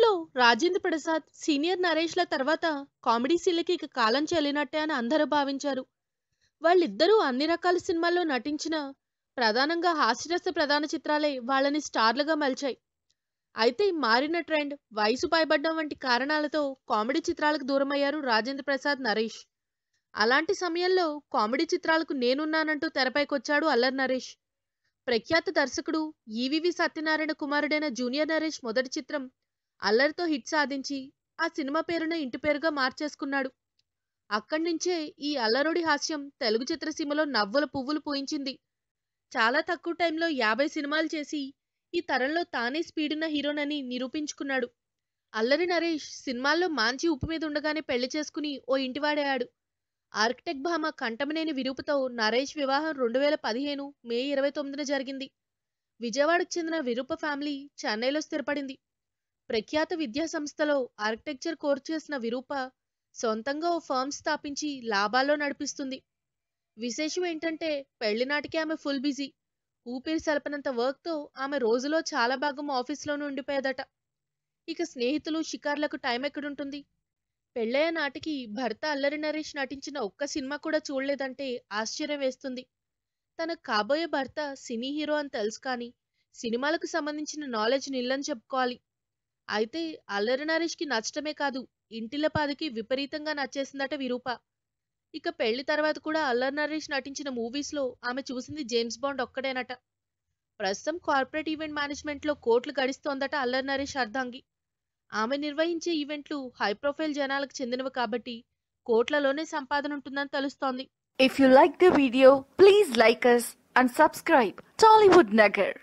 లో రాజేంద్ర ప్రసాద్ సీనియర్ నరేష్ ల తర్వాత కామెడీ సీన్లకి ఇక కాలం చెల్లినట్టే అని అందరూ భావించారు వాళ్ళిద్దరూ అన్ని రకాల సినిమాల్లో నటించిన ప్రధానంగా హాస్యరస ప్రధాన చిత్రాలే వాళ్ళని స్టార్లుగా మలిచాయి అయితే మారిన ట్రెండ్ వయసు పైబడ్డం వంటి కారణాలతో కామెడీ చిత్రాలకు దూరమయ్యారు రాజేంద్ర ప్రసాద్ నరేష్ అలాంటి సమయంలో కామెడీ చిత్రాలకు నేనున్నానంటూ తెరపైకొచ్చాడు అల్లరి నరేష్ ప్రఖ్యాత దర్శకుడు ఈవివి సత్యనారాయణ కుమారుడైన జూనియర్ నరేష్ మొదటి చిత్రం అల్లరితో హిట్ సాధించి ఆ సినిమా పేరును ఇంటి పేరుగా మార్చేసుకున్నాడు అక్కడి నుంచే ఈ అల్లరుడి హాస్యం తెలుగు చిత్రసీమలో నవ్వుల పువ్వులు పూయించింది చాలా తక్కువ టైంలో యాభై సినిమాలు చేసి ఈ తరంలో తానే స్పీడున్న హీరోనని నిరూపించుకున్నాడు అల్లరి నరేష్ సినిమాల్లో మాంచి ఉప్పు మీద ఉండగానే పెళ్లి చేసుకుని ఓ ఇంటివాడాడు ఆర్కిటెక్ భామ కంటమనేని విరూపుతో నరేష్ వివాహం రెండు వేల పదిహేను మే ఇరవై తొమ్మిదిన జరిగింది విజయవాడకు చెందిన విరూప ఫ్యామిలీ చెన్నైలో స్థిరపడింది ప్రఖ్యాత విద్యాసంస్థలో ఆర్కిటెక్చర్ కోర్సు చేసిన విరూప సొంతంగా ఓ ఫర్మ్ స్థాపించి లాభాల్లో నడిపిస్తుంది విశేషం ఏంటంటే పెళ్లినాటికి ఆమె ఫుల్ బిజీ ఊపిరి సలపనంత వర్క్తో ఆమె రోజులో చాలా భాగం ఆఫీస్లోనే ఉండిపోయేదట ఇక స్నేహితులు షికార్లకు టైం ఎక్కడుంటుంది పెళ్ళయ్య నాటికి భర్త అల్లరి నరేష్ నటించిన ఒక్క సినిమా కూడా చూడలేదంటే ఆశ్చర్యం వేస్తుంది తనకు కాబోయే భర్త సినీ హీరో అని తెలుసు కానీ సినిమాలకు సంబంధించిన నాలెడ్జ్ నిల్లని చెప్పుకోవాలి అయితే అల్లరి నరేష్కి నచ్చటమే కాదు పాదికి విపరీతంగా నచ్చేసిందట విరూప ఇక పెళ్లి తర్వాత కూడా అల్లరి నరేష్ నటించిన మూవీస్లో ఆమె చూసింది జేమ్స్ బాండ్ ఒక్కడేనట ప్రస్తుతం కార్పొరేట్ ఈవెంట్ మేనేజ్మెంట్లో కోట్లు గడిస్తోందట అల్లరి నరేష్ అర్ధాంగి ఆమె నిర్వహించే ఈవెంట్లు హై ప్రొఫైల్ జనాలకు చెందినవి కాబట్టి కోట్లలోనే సంపాదన ఉంటుందని తెలుస్తోంది if you like the video please like us and subscribe Tollywood Nagar